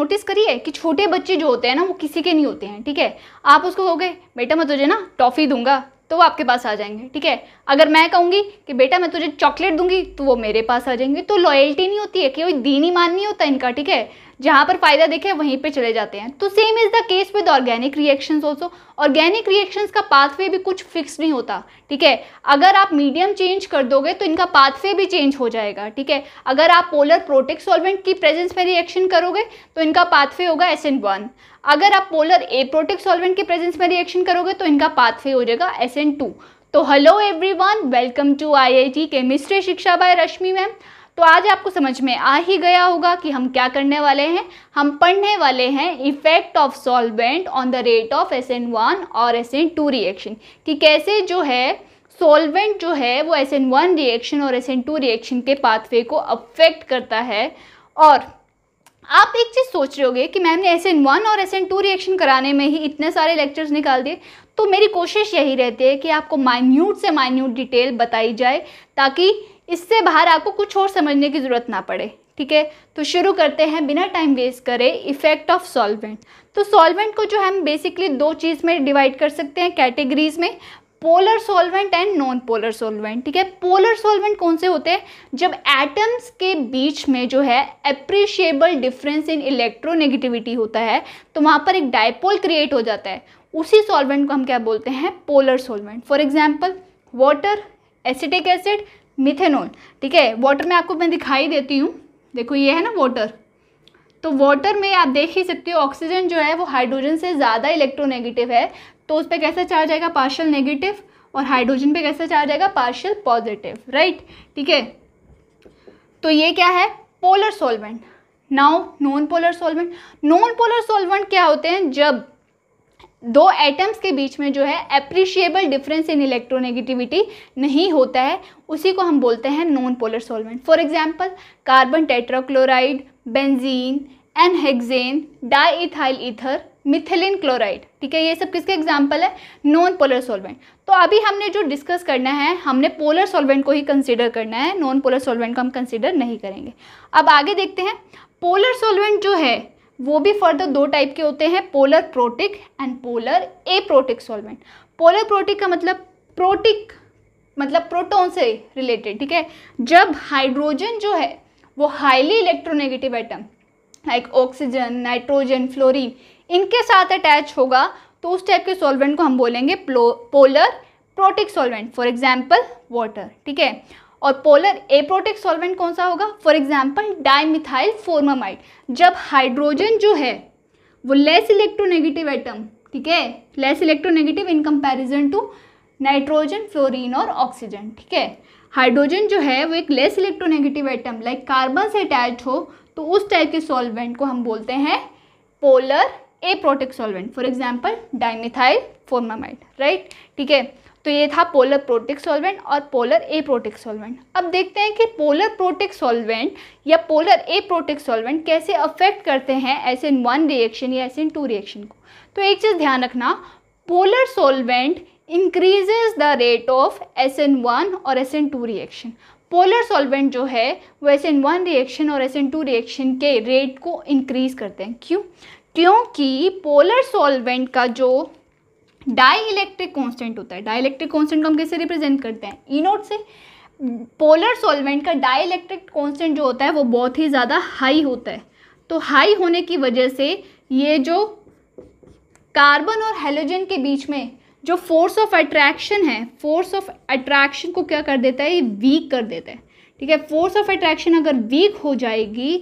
Notice करिए कि छोटे बच्चे जो होते हैं ना वो किसी के नहीं होते हैं ठीक है आप उसको कहोगे बेटा मैं तुझे ना टॉफ़ी दूंगा तो वो आपके पास आ जाएंगे ठीक है अगर मैं कहूँगी कि बेटा मैं तुझे चॉकलेट दूंगी तो वो मेरे पास आ जाएंगे तो लॉयल्टी नहीं होती है कि कोई दीन ही मान नहीं होता इनका ठीक है जहाँ पर फ़ायदा देखे वहीं पे चले जाते हैं तो same is the case with organic reactions also organic reactions का पाथवे भी कुछ फिक्स नहीं होता ठीक है अगर आप मीडियम चेंज कर दोगे तो इनका पाथवे भी चेंज हो जाएगा ठीक है अगर आप पोलर प्रोटेक्ट सॉल्वेंट की प्रेजेंस में रिएक्शन करोगे तो इनका पाथवे होगा एस वन अगर आप पोलर ए प्रोटेक्ट सॉल्वेंट की प्रेजेंस में रिएक्शन करोगे तो इनका पाथवे हो जाएगा एस तो hello everyone welcome to IIT chemistry Shiksha by Rashmi ma'am तो आज आपको समझ में आ ही गया होगा कि हम क्या करने वाले हैं हम पढ़ने वाले हैं effect of solvent on the rate of S N one और एस एन टू रिएक्शन कि कैसे जो है सॉल्वेंट जो है वो एस एन वन रिएक्शन और एस एन टू रिएक्शन के पाथवे को अफेक्ट करता है और आप एक चीज़ सोच रहे होगे कि मैम ने एस एन वन और एस एन टू रिएक्शन कराने में ही इतने सारे लेक्चर्स निकाल दिए तो मेरी कोशिश यही रहती है कि आपको माइन्यूट से माइन्यूट डिटेल बताई जाए ताकि इससे बाहर आपको कुछ और समझने की ज़रूरत ना पड़े ठीक है तो शुरू करते हैं बिना टाइम वेस्ट करे इफ़ेक्ट ऑफ सॉल्वेंट तो सॉल्वेंट को जो हम बेसिकली दो चीज़ में डिवाइड कर सकते हैं कैटेगरीज में polar solvent and non polar solvent ठीक है पोलर सॉल्वेंट कौन से होते हैं जब एटम्स के बीच में जो है अप्रिशिएबल डिफरेंस इन इलेक्ट्रोनेगेटिविटी होता है तो वहाँ पर एक डायपोल क्रिएट हो जाता है उसी सॉल्वेंट को हम क्या बोलते हैं polar solvent for example water acetic acid acid, methanol ठीक है वाटर में आपको मैं दिखाई देती हूँ देखो ये है ना वाटर तो वाटर में आप देख ही सकते हो ऑक्सीजन जो है वो हाइड्रोजन से ज़्यादा इलेक्ट्रोनेगेटिव है तो उस पर कैसा चार्ज आएगा पार्शल नेगेटिव और हाइड्रोजन पे कैसा चार्ज आएगा पार्शल पॉजिटिव राइट ठीक है तो ये क्या है polar solvent now non polar solvent non polar solvent क्या होते हैं जब दो एटम्स के बीच में जो है अप्रिशिएबल डिफरेंस इन इलेक्ट्रोनेगेटिविटी नहीं होता है उसी को हम बोलते हैं non polar solvent for example carbon tetrachloride benzene n hexane diethyl ether methylene chloride ठीक है ये सब किसके एग्जाम्पल है नॉन पोलर सॉल्वेंट तो अभी हमने जो डिस्कस करना है हमने पोलर सॉल्वेंट को ही कंसिडर करना है नॉन पोलर सॉल्वेंट को हम कंसिडर नहीं करेंगे अब आगे देखते हैं पोलर सॉल्वेंट जो है वो भी फर्दर दो टाइप के होते हैं polar protic and polar aprotic solvent polar protic का मतलब प्रोटिक मतलब प्रोटोन से रिलेटेड ठीक है जब हाइड्रोजन जो है वो highly electronegative atom like oxygen nitrogen fluorine इनके साथ अटैच होगा तो उस टाइप के सॉल्वेंट को हम बोलेंगे polar protic solvent for example water ठीक है और पोलर एप्रोटिक सॉल्वेंट कौन सा होगा फॉर एग्जाम्पल डायमिथाइल फोर्मामाइड जब हाइड्रोजन जो है वो लेस इलेक्ट्रोनेगेटिव एटम ठीक है less electronegative in comparison to nitrogen fluorine और ऑक्सीजन ठीक है हाइड्रोजन जो है वो एक less electronegative atom like carbon से अटैच हो तो उस टाइप के सॉल्वेंट को हम बोलते हैं polar aprotic solvent for example dimethyl formamide right ठीक है तो ये था पोलर प्रोटिक सॉल्वेंट और पोलर ए प्रोटिक सॉल्वेंट अब देखते हैं कि पोलर प्रोटिक सॉल्वेंट या पोलर ए प्रोटिक सॉल्वेंट कैसे अफेक्ट करते हैं ऐसे इन वन रिएक्शन या ऐसे इन टू रिएक्शन को तो एक चीज़ ध्यान रखना polar solvent increases the rate of S N one और S N two reaction polar solvent जो है वो एस एन वन रिएक्शन और एस एन टू रिएक्शन के रेट को इंक्रीज करते हैं क्यों क्योंकि पोलर सॉल्वेंट का जो डाई इलेक्ट्रिक कॉन्स्टेंट होता है डाई इलेक्ट्रिक कॉन्स्टेंट को हम कैसे रिप्रेजेंट करते हैं ई नोट से पोलर सॉल्वेंट का डाई इलेक्ट्रिक कॉन्स्टेंट जो होता है वो बहुत ही ज़्यादा हाई होता है तो हाई होने की वजह से ये जो कार्बन और हेलोजन के बीच में जो फोर्स ऑफ अट्रैक्शन है फोर्स ऑफ अट्रैक्शन को क्या कर देता है ये वीक कर देता है ठीक है फोर्स ऑफ अट्रैक्शन अगर वीक हो जाएगी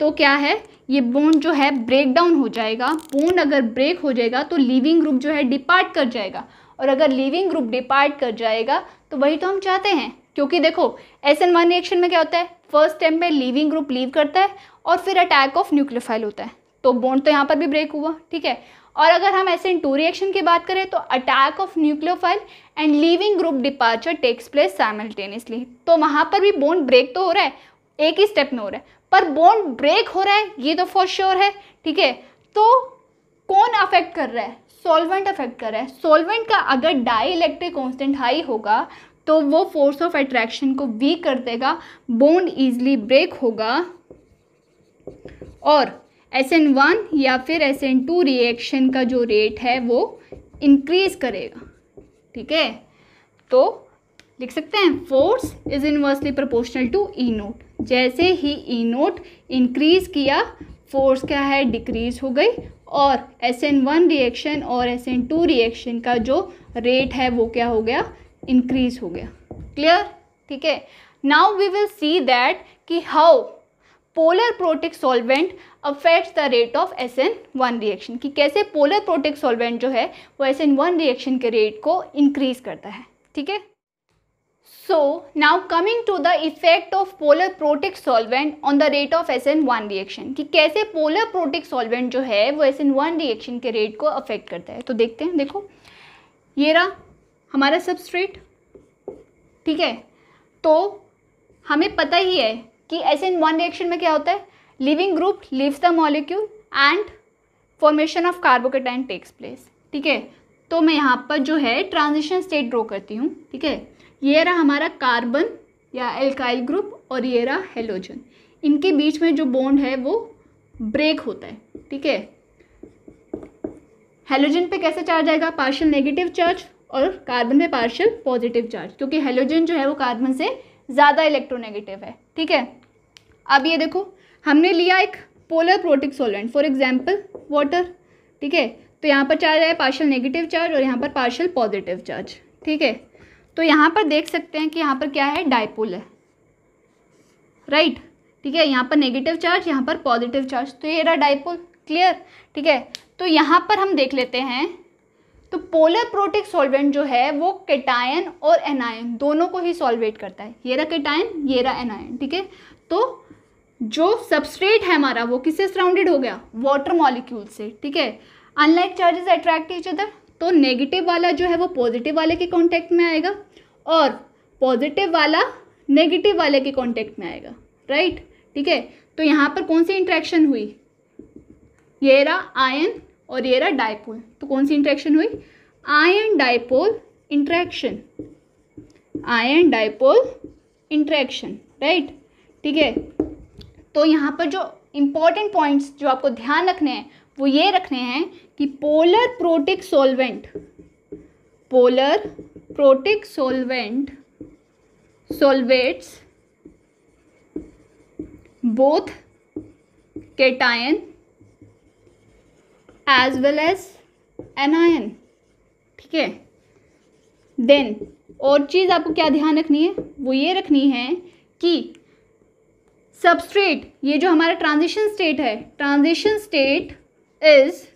तो क्या है ये बोन जो है ब्रेक डाउन हो जाएगा बोन अगर ब्रेक हो जाएगा तो लिविंग ग्रुप जो है डिपार्ट कर जाएगा और अगर लिविंग ग्रुप डिपार्ट कर जाएगा तो वही तो हम चाहते हैं क्योंकि देखो एस एन वन रिएक्शन में क्या होता है फर्स्ट स्टेप में लिविंग ग्रुप लीव करता है और फिर अटैक ऑफ न्यूक्लियोफाइल होता है तो बोन्ड तो यहाँ पर भी ब्रेक हुआ ठीक है और अगर हम एस एन टू रिएक्शन की बात करें तो attack of nucleophile and leaving group departure takes place simultaneously तो वहाँ पर भी बोन ब्रेक तो हो रहा है एक ही स्टेप में हो रहा है पर बॉन्ड ब्रेक हो रहा है ये तो फॉर श्योर है ठीक है तो कौन अफेक्ट कर रहा है सॉल्वेंट अफेक्ट कर रहा है सॉल्वेंट का अगर डाई इलेक्ट्रिक कॉन्स्टेंट हाई होगा तो वो फोर्स ऑफ अट्रैक्शन को वीक कर देगा बोन ईजली ब्रेक होगा और एस एन वन या फिर एस एन टू रिएक्शन का जो रेट है वो इंक्रीज करेगा ठीक है तो लिख सकते हैं force is inversely proportional to E naught जैसे ही ई नोट इंक्रीज़ किया फोर्स क्या है डिक्रीज़ हो गई और एस एन वन रिएक्शन और एस एन टू रिएक्शन का जो रेट है वो क्या हो गया इंक्रीज़ हो गया क्लियर ठीक है now we will see that कि how polar protic solvent affects the rate of S N one reaction कि कैसे पोलर प्रोटिक सॉल्वेंट जो है वो एस एन वन रिएक्शन के रेट को इंक्रीज़ करता है ठीक है So now coming to the effect of polar protic solvent on the rate of SN1 reaction कि कैसे polar protic solvent जो है वो SN1 reaction के rate को affect करता है तो देखते हैं देखो ये रहा हमारा substrate ठीक है तो हमें पता ही है कि SN1 reaction में क्या होता है leaving group leaves the molecule and formation of carbocation takes place ठीक है तो मैं यहाँ पर जो है ट्रांजिशन स्टेट ड्रॉ करती हूँ ठीक है ये रहा हमारा कार्बन या एल्काइल ग्रुप और ये रहा हेलोजन इनके बीच में जो बॉन्ड है वो ब्रेक होता है ठीक है हेलोजन पे कैसे चार्ज आएगा पार्शियल नेगेटिव चार्ज और कार्बन पे पार्शियल पॉजिटिव चार्ज क्योंकि हेलोजन जो है वो कार्बन से ज़्यादा इलेक्ट्रोनेगेटिव है ठीक है अब ये देखो हमने लिया एक polar protic solvent for example water ठीक है तो यहाँ पर चार्ज है पार्शल नेगेटिव चार्ज और यहाँ पर पार्शल पॉजिटिव चार्ज ठीक है तो यहाँ पर देख सकते हैं कि यहाँ पर क्या है डायपोल है राइट ठीक है यहाँ पर नेगेटिव चार्ज यहाँ पर पॉजिटिव चार्ज तो ये रहा डायपोल क्लियर ठीक है तो यहाँ पर हम देख लेते हैं तो पोलर प्रोटिक सॉल्वेंट जो है वो केटायन और एनायन दोनों को ही सॉल्वेट करता है ये रहा केटायन ये रहा एनायन ठीक है तो जो सबस्ट्रेट है हमारा वो किससे सराउंडेड हो गया वाटर मॉलिक्यूल से ठीक है unlike charges attract each other तो नेगेटिव वाला जो है वो पॉजिटिव वाले के कॉन्टैक्ट में आएगा और पॉजिटिव वाला नेगेटिव वाले के कॉन्टैक्ट में आएगा राइट ठीक है तो यहाँ पर कौन सी इंट्रैक्शन हुई ये रहा आयन और ये रहा डायपोल तो कौन सी इंट्रैक्शन हुई ion dipole interaction ion dipole interaction right ठीक है तो यहाँ पर जो इम्पॉर्टेंट पॉइंट्स जो आपको ध्यान रखने हैं वो ये रखने हैं कि polar protic solvent polar protic solvent solvates both cation as well as anion ठीक है देन और चीज़ आपको क्या ध्यान रखनी है वो ये रखनी है कि सबस्ट्रेट ये जो हमारा ट्रांजिशन स्टेट है transition state is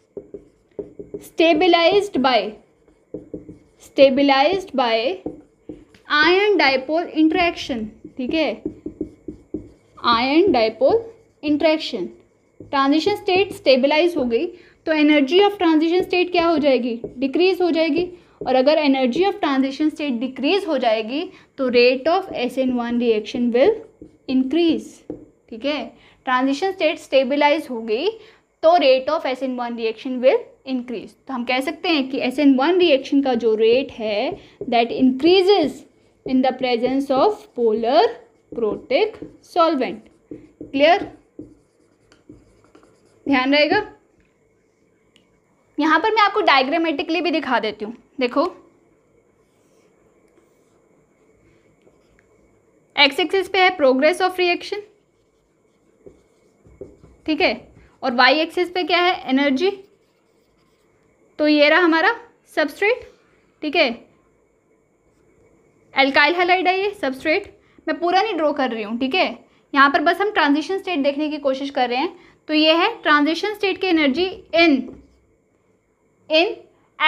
stabilized by stabilized by iron dipole interaction ठीक है iron dipole interaction transition state stabilize हो गई तो एनर्जी ऑफ ट्रांजिशन स्टेट क्या हो जाएगी डिक्रीज हो जाएगी और अगर energy of transition state decrease हो जाएगी तो rate of S N one reaction will increase ठीक है ट्रांजिशन स्टेट स्टेबलाइज हो गई तो rate of S N one reaction will increase तो हम कह सकते हैं कि एस एन वन रिएक्शन का जो रेट है that increases in the presence of polar protic solvent clear ध्यान रहेगा यहां पर मैं आपको डायग्रामेटिकली भी दिखा देती हूँ देखो एक्स एक्सिस पे है प्रोग्रेस ऑफ रिएक्शन ठीक है और वाई एक्सेस पे क्या है एनर्जी तो ये रहा हमारा सबस्ट्रेट ठीक है एल्काइल हेलाइड है ये सबस्ट्रेट मैं पूरा नहीं ड्रॉ कर रही हूँ ठीक है यहाँ पर बस हम ट्रांजिशन स्टेट देखने की कोशिश कर रहे हैं तो ये है ट्रांजिशन स्टेट की energy in in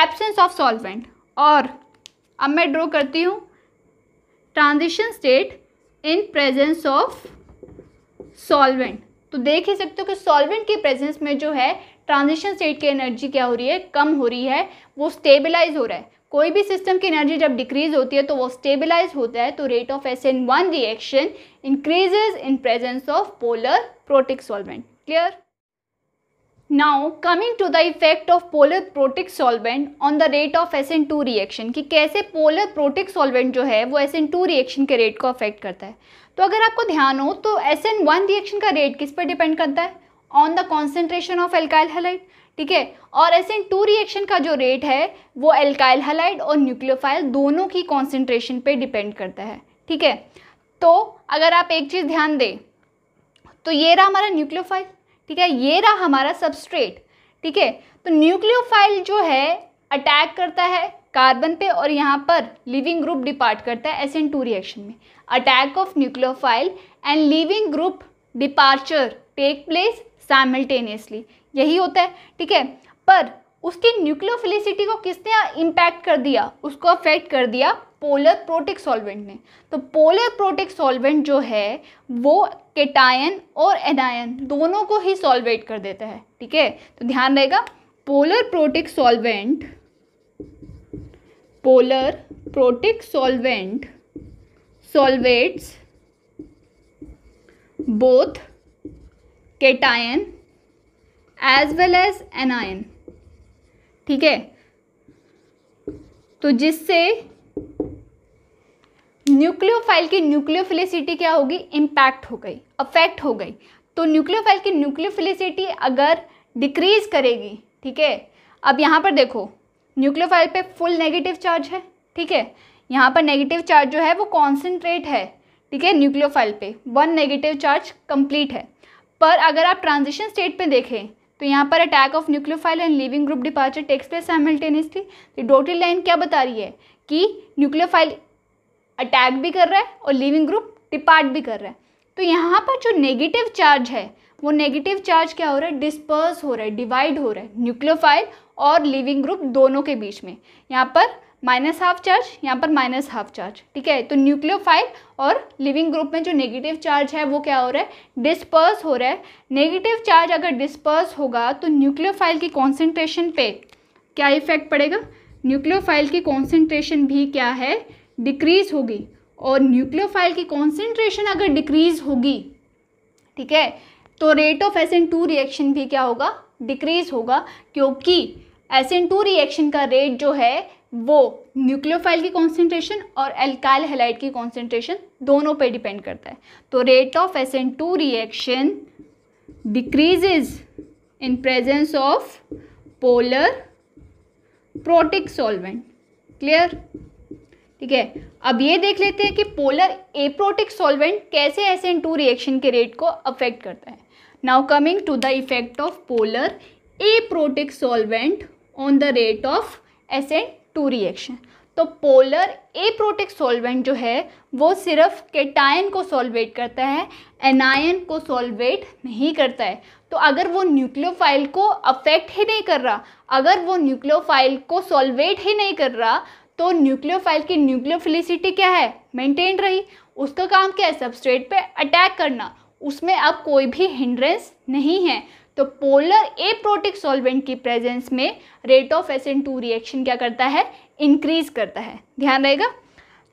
absence of solvent और अब मैं ड्रॉ करती हूँ transition state in presence of solvent तो देख ही सकते हो कि सॉल्वेंट के प्रेजेंस में जो है ट्रांजिशन स्टेट की एनर्जी क्या हो रही है कम हो रही है वो स्टेबलाइज हो रहा है कोई भी सिस्टम की एनर्जी जब डिक्रीज होती है तो वो स्टेबलाइज होता है तो rate of S N one reaction increases in presence of polar protic solvent clear now coming to the effect of polar protic solvent on the rate of S N two reaction कि कैसे polar protic solvent जो है वो S N two reaction के rate को affect करता है तो अगर आपको ध्यान हो तो एस एन वन रिएक्शन का रेट किस पर डिपेंड करता है on the concentration of alkyl halide ठीक है और एस एन टू रिएक्शन का जो रेट है वो एल्काइल हेलाइट और न्यूक्लियोफाइल दोनों की कॉन्सेंट्रेशन पर डिपेंड करता है ठीक है तो अगर आप एक चीज़ ध्यान दें तो ये रहा हमारा न्यूक्लियोफाइल ठीक है ये रहा हमारा सबस्ट्रेट ठीक है तो न्यूक्लियोफाइल जो है अटैक करता है कार्बन पे और यहाँ पर लिविंग ग्रुप डिपार्ट करता है एस एन टू रिएक्शन में attack of nucleophile and leaving group departure take place simultaneously यही होता है ठीक है पर उसकी न्यूक्लियोफिलिसिटी को किसने इम्पैक्ट कर दिया उसको अफेक्ट कर दिया पोलर प्रोटिक सॉल्वेंट ने तो पोलर प्रोटिक सॉल्वेंट जो है वो केटायन और एनायन दोनों को ही सॉल्वेट कर देता है ठीक है तो ध्यान रहेगा polar protic solvent polar protic solvent solvates both cation as well as anion ठीक है तो जिससे न्यूक्लियोफाइल की न्यूक्लियोफिलिसिटी क्या होगी इम्पैक्ट हो गई अफेक्ट हो गई तो न्यूक्लियोफाइल की न्यूक्लियोफिलिसिटी अगर डिक्रीज करेगी ठीक है अब यहाँ पर देखो न्यूक्लियोफाइल पे फुल नेगेटिव चार्ज है ठीक है यहाँ पर नेगेटिव चार्ज जो है वो कॉन्सेंट्रेट है ठीक है न्यूक्लियोफाइल पे वन नेगेटिव चार्ज कंप्लीट है पर अगर आप ट्रांजिशन स्टेट पे देखें तो यहाँ पर attack of nucleophile and leaving group departure takes place simultaneously dotted line क्या बता रही है कि न्यूक्लियोफाइल अटैक भी कर रहा है और लिविंग ग्रुप डिपार्ट भी कर रहा है तो यहाँ पर जो नेगेटिव चार्ज है वो नेगेटिव चार्ज क्या हो रहा है डिस्पर्स हो रहा है डिवाइड हो रहा है न्यूक्लियोफाइल और लिविंग ग्रुप दोनों के बीच में यहाँ पर माइनस हाफ चार्ज यहाँ पर माइनस हाफ चार्ज ठीक है तो न्यूक्लियोफाइल और लिविंग ग्रुप में जो नेगेटिव चार्ज है वो क्या हो रहा है डिस्पर्स हो रहा है नेगेटिव चार्ज अगर डिस्पर्स होगा तो न्यूक्लियोफाइल की कॉन्सेंट्रेशन पे क्या इफेक्ट पड़ेगा न्यूक्लियोफाइल की कॉन्सेंट्रेशन भी क्या है डिक्रीज होगी और न्यूक्लियोफाइल की कॉन्सेंट्रेशन अगर डिक्रीज होगी ठीक है तो rate of S two reaction भी क्या होगा डिक्रीज होगा क्योंकि एस टू रिएक्शन का रेट जो है वो न्यूक्लियोफाइल की कॉन्सेंट्रेशन और एल्काइल हेलाइट की कॉन्सेंट्रेशन दोनों पे डिपेंड करता है तो rate of S two reaction decreases in presence of polar protic solvent clear ठीक है अब ये देख लेते हैं कि पोलर एप्रोटिक सॉल्वेंट कैसे एस एन टू रिएक्शन के रेट को अफेक्ट करता है now coming to the effect of polar aprotic solvent on the rate of S N two reaction तो पोलर एप्रोटिक सॉल्वेंट जो है वो सिर्फ केटायन को सॉल्वेट करता है एनायन को सॉल्वेट नहीं करता है तो अगर वो न्यूक्लियोफाइल को अफेक्ट ही नहीं कर रहा अगर वो न्यूक्लियोफाइल को सॉल्वेट ही नहीं कर रहा तो न्यूक्लियोफाइल की न्यूक्लियोफिलिसिटी क्या है मेंटेन रही उसका काम क्या है सबस्ट्रेट पे अटैक करना उसमें अब कोई भी हिंड्रेंस नहीं है तो पोलर ए प्रोटिक सॉल्वेंट की प्रेजेंस में rate of S two reaction क्या करता है इंक्रीज करता है ध्यान रहेगा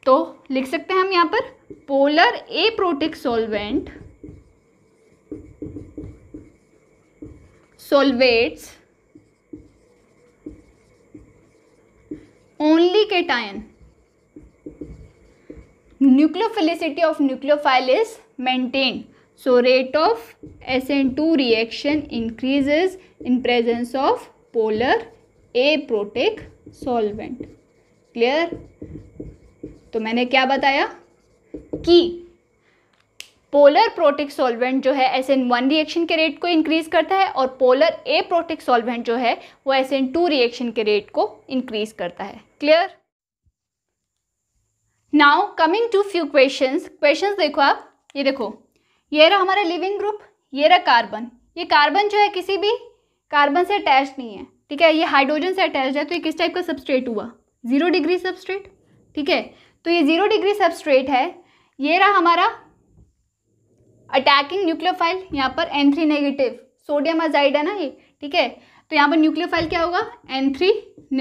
तो लिख सकते हैं हम यहाँ पर polar aprotic solvent solvates only cation nucleophilicity of nucleophile is maintain so rate of S N two reaction increases in presence of polar aprotic solvent clear तो मैंने क्या बताया कि पोलर प्रोटिक सॉल्वेंट जो है S N one reaction के rate को increase करता है और पोलर ए प्रोटिक सॉल्वेंट जो है वो एस एन टू रिएक्शन के रेट को इंक्रीज करता है clear now coming to few question question देखो आप ये देखो ये रहा हमारा लिविंग ग्रुप ये रहा कार्बन ये कार्बन जो है किसी भी कार्बन से अटैच नहीं है ठीक है ये हाइड्रोजन से अटैच है तो ये किस टाइप का सबस्ट्रेट हुआ ज़ीरो डिग्री सबस्ट्रेट ठीक है तो ये ज़ीरो डिग्री सबस्ट्रेट है ये रहा हमारा अटैकिंग न्यूक्लियोफाइल यहाँ पर N three negative sodium azide है ना ये ठीक है तो यहाँ पर न्यूक्लियोफाइल क्या होगा एन थ्री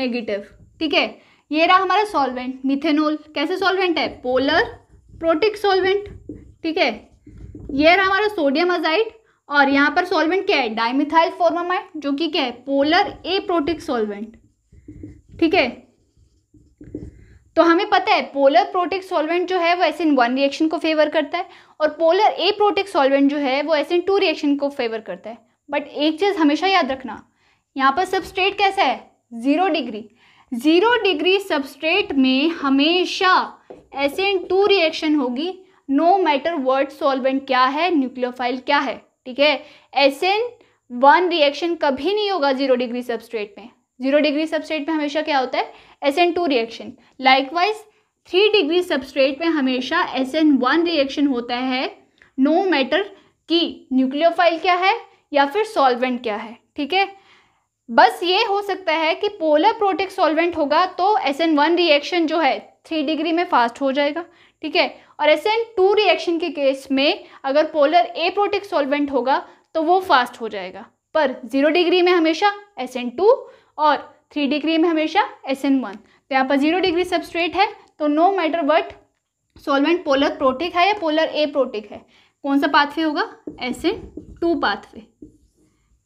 नेगेटिव ठीक है ये रहा हमारा सॉल्वेंट मिथेनॉल कैसे सॉल्वेंट है पोलर प्रोटिक सॉल्वेंट ठीक है ये रहा हमारा सोडियम अजाइड और यहाँ पर सॉल्वेंट क्या है डाइमिथाइल फॉर्मामाइड जो कि क्या है पोलर ए प्रोटिक सॉल्वेंट ठीक है तो हमें पता है पोलर प्रोटिक सॉल्वेंट जो है वो एसिन वन रिएक्शन को फेवर करता है और पोलर ए प्रोटिक सॉल्वेंट जो है वो एसिन टू रिएक्शन को फेवर करता है बट एक चीज़ हमेशा याद रखना यहाँ पर सबस्ट्रेट कैसा है zero degree zero degree substrate में हमेशा एस एन टू रिएक्शन होगी नो मैटर वर्ड सॉल्वेंट क्या है न्यूक्लियोफाइल क्या है ठीक है एस एन वन रिएक्शन कभी नहीं होगा जीरो डिग्री सबस्ट्रेट में जीरो डिग्री सबस्ट्रेट में हमेशा क्या होता है S N two reaction likewise three degree substrate में हमेशा एस एन वन रिएक्शन होता है नो मैटर कि न्यूक्लियोफाइल क्या है या फिर सॉल्वेंट क्या है ठीक है बस ये हो सकता है कि पोलर प्रोटिक सॉल्वेंट होगा तो एस एन वन रिएक्शन जो है थ्री डिग्री में फास्ट हो जाएगा ठीक है और एस एन टू रिएक्शन के केस में अगर पोलर ए प्रोटिक सॉल्वेंट होगा तो वो फास्ट हो जाएगा पर जीरो डिग्री में हमेशा एस एन टू और थ्री डिग्री में हमेशा एस एन वन तो यहाँ पर जीरो डिग्री सबस्ट्रेट है तो no matter what solvent polar protic है या पोलर ए प्रोटिक है कौन सा पाथवे होगा S N two pathway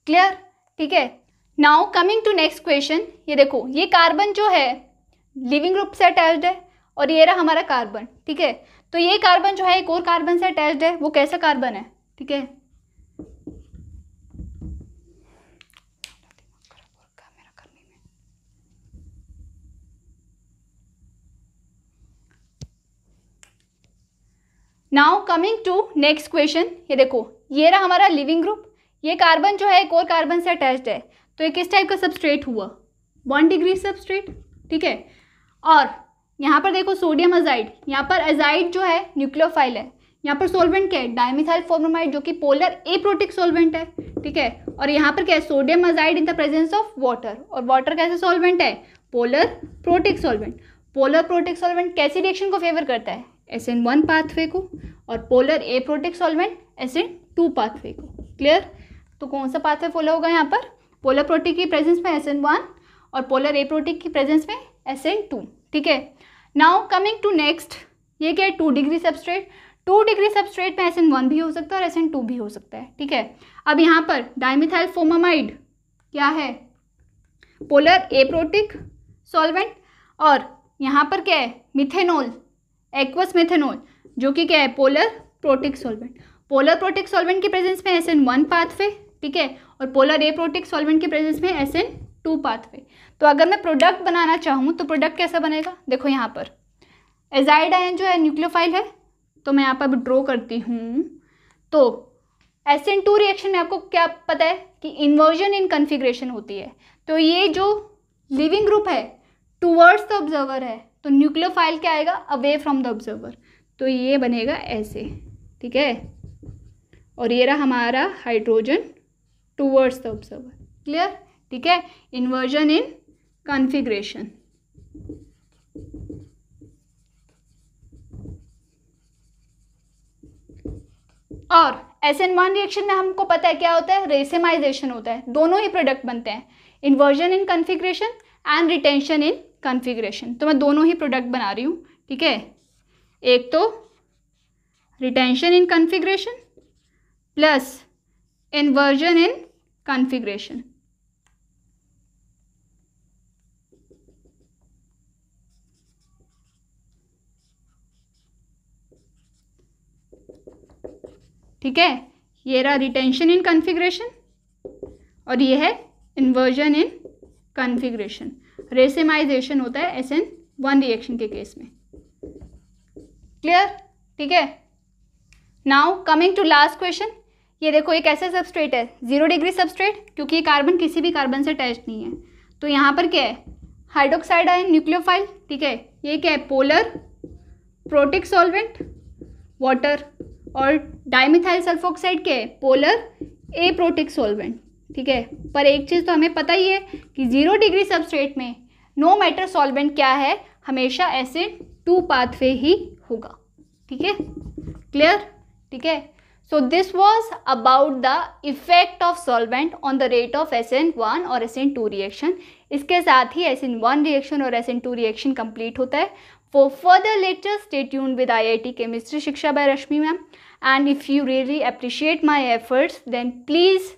clear ठीक है now coming to next question ये देखो ये कार्बन जो है लिविंग ग्रुप से अटैच्ड है और ये रहा हमारा कार्बन ठीक है तो ये कार्बन जो है एक और कार्बन से अटैच्ड है वो कैसा कार्बन है ठीक है now coming to next question ये देखो ये रहा हमारा लिविंग ग्रुप ये कार्बन जो है एक और कार्बन से अटैच्ड है तो ये किस टाइप का सबस्ट्रेट हुआ वन डिग्री सबस्ट्रेट ठीक है और यहाँ पर देखो सोडियम अजाइड यहाँ पर अजाइड जो है न्यूक्लियोफाइल है यहाँ पर सोलवेंट क्या है डायमिथाइल फॉर्मोमाइड जो कि पोलर एप्रोटिक सोलवेंट है ठीक है और यहाँ पर क्या है sodium azide in the presence of water और वाटर कैसे सोलवेंट है polar protic solvent polar protic solvent कैसे रिएक्शन को फेवर करता है एसिन वन पाथवे को और polar aprotic solvent SN two pathway को क्लियर तो कौन सा पाथवे फॉलो होगा यहाँ पर पोलर प्रोटीन की प्रेजेंस में एस एन वन और पोलर ए प्रोटीन की प्रेजेंस में एस एन टू ठीक है नाउ कमिंग टू नेक्स्ट ये क्या है two degree substrate two degree substrate में एस एन वन भी हो सकता है और एस एन टू भी हो सकता है ठीक है अब यहाँ पर डायमिथाइल फोमामाइड क्या है पोलर ए प्रोटिक सॉल्वेंट और यहाँ पर क्या है मिथेनॉल एक्वस मिथेनॉल जो कि क्या है polar protic solvent polar protic solvent की प्रेजेंस में एस एन वन पाथवे ठीक है और पोलर ए प्रोटिक सॉल्वेंट के प्रेजेंस में एस एन टू पाथवे तो अगर मैं प्रोडक्ट बनाना चाहूँ तो प्रोडक्ट कैसा बनेगा देखो यहाँ पर एजाइड आयन जो है न्यूक्लियोफाइल है तो मैं यहाँ पर ड्रॉ करती हूँ तो एस एन टू रिएक्शन में आपको क्या पता है कि इन्वर्जन इन कन्फिग्रेशन होती है तो ये जो लिविंग ग्रुप है टूवर्ड्स द ऑब्जर्वर है तो न्यूक्लियोफाइल क्या आएगा अवे फ्रॉम द ऑब्जर्वर तो ये बनेगा ऐसे ठीक है और ये रहा हमारा hydrogen towards the observer clear ठीक है इन्वर्जन इन कॉन्फिग्रेशन और एस एन वन रिएक्शन में हमको पता है क्या होता है रेसेमाइजेशन होता है दोनों ही प्रोडक्ट बनते हैं inversion in configuration and retention in configuration तो मैं दोनों ही प्रोडक्ट बना रही हूँ ठीक है एक तो retention in configuration plus inversion in configuration. ठीक है ये रहा रिटेंशन इन कॉन्फ़िगरेशन और ये है इन्वर्जन इन कॉन्फ़िगरेशन रेसिमाइजेशन होता है एस एन वन रिएक्शन के केस में क्लियर ठीक है now coming to last question ये देखो एक ऐसा सबस्ट्रेट है जीरो डिग्री सबस्ट्रेट क्योंकि ये कार्बन किसी भी कार्बन से अटैच नहीं है तो यहाँ पर क्या है हाइड्रोक्साइड आयन न्यूक्लियोफाइल ठीक है ये क्या है पोलर प्रोटिक सॉल्वेंट वाटर और डाइमिथाइल सल्फोक्साइड के पोलर ए प्रोटिक सॉल्वेंट ठीक है पर एक चीज़ तो हमें पता ही है कि जीरो डिग्री सबस्ट्रेट में नो मैटर सॉल्वेंट क्या है हमेशा ऐसे टू पाथवे ही होगा ठीक है क्लियर ठीक है So this was about the effect of solvent on the rate of SN1 और SN2 reaction. इसके साथ ही SN1 reaction और SN2 reaction complete होता है For further lectures, stay tuned with IIT Chemistry Shiksha by Rashmi ma'am. And if you really appreciate my efforts, then please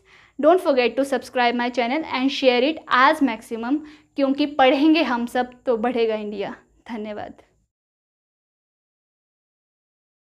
don't forget to subscribe my channel and share it as maximum क्योंकि पढ़ेंगे हम सब तो बढ़ेगा India धन्यवाद